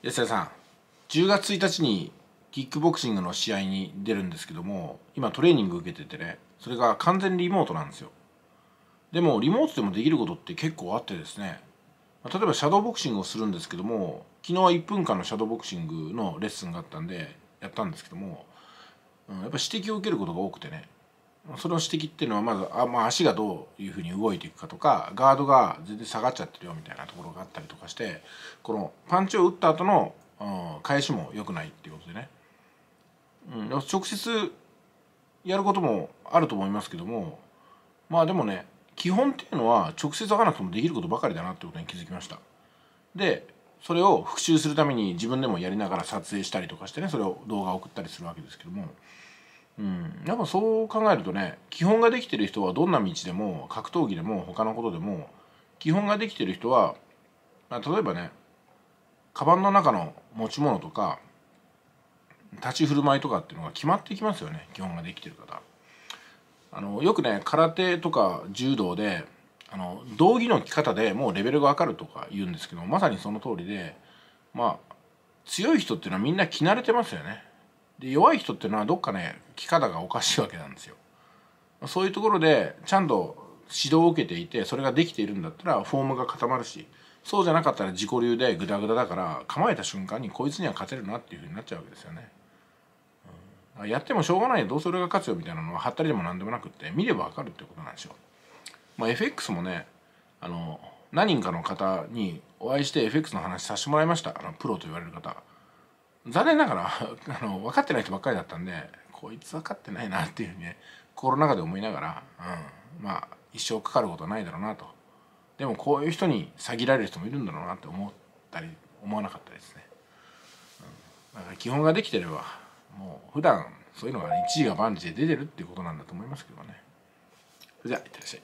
安田さん10月1日にキックボクシングの試合に出るんですけども今トレーニング受けててねそれが完全リモートなんですよでもリモートでもできることって結構あってですね例えばシャドーボクシングをするんですけども昨日は1分間のシャドーボクシングのレッスンがあったんでやったんですけども、うん、やっぱ指摘を受けることが多くてねその指摘っていうのはまずあ、まあ、足がどういうふうに動いていくかとかガードが全然下がっちゃってるよみたいなところがあったりとかしてこのパンチを打った後の、うん、返しも良くないっていうことでね、うん、直接やることもあると思いますけどもまあでもね基本っていうのは直接会かなくてもできることばかりだなってことに気づきましたでそれを復習するために自分でもやりながら撮影したりとかしてねそれを動画を送ったりするわけですけどもうん、やっぱそう考えるとね基本ができてる人はどんな道でも格闘技でも他のことでも基本ができてる人は、まあ、例えばねカバンの中の持ち物とか立ち振る舞いとかっていうのが決まってきますよね基本ができてる方。あのよくね空手とか柔道であの道着の着方でもうレベルが分かるとか言うんですけどまさにその通りでまあ強い人っていうのはみんな着慣れてますよねで弱い人っていうのはどっかね着方がおかしいわけなんですよそういうところでちゃんと指導を受けていてそれができているんだったらフォームが固まるしそうじゃなかったら自己流でグダグダだから構えた瞬間にこいつには勝てるなっていうふうになっちゃうわけですよね、うん、やってもしょうがないどうそれが勝つよみたいなのははったりでも何でもなくって見ればわかるってことなんですよまあ、FX もねあの何人かの方にお会いして FX の話させてもらいましたあのプロと言われる方残念ながら あの分かってない人ばっかりだったんでこいつ分かってないなっていうふうにね心の中で思いながら、うん、まあ一生かかることはないだろうなとでもこういう人に詐欺られる人もいるんだろうなって思ったり思わなかったですね、うん、だから基本ができてればもう普段そういうのが、一時が万事で出てるっていうことなんだと思いますけどねじゃあいってらっしゃい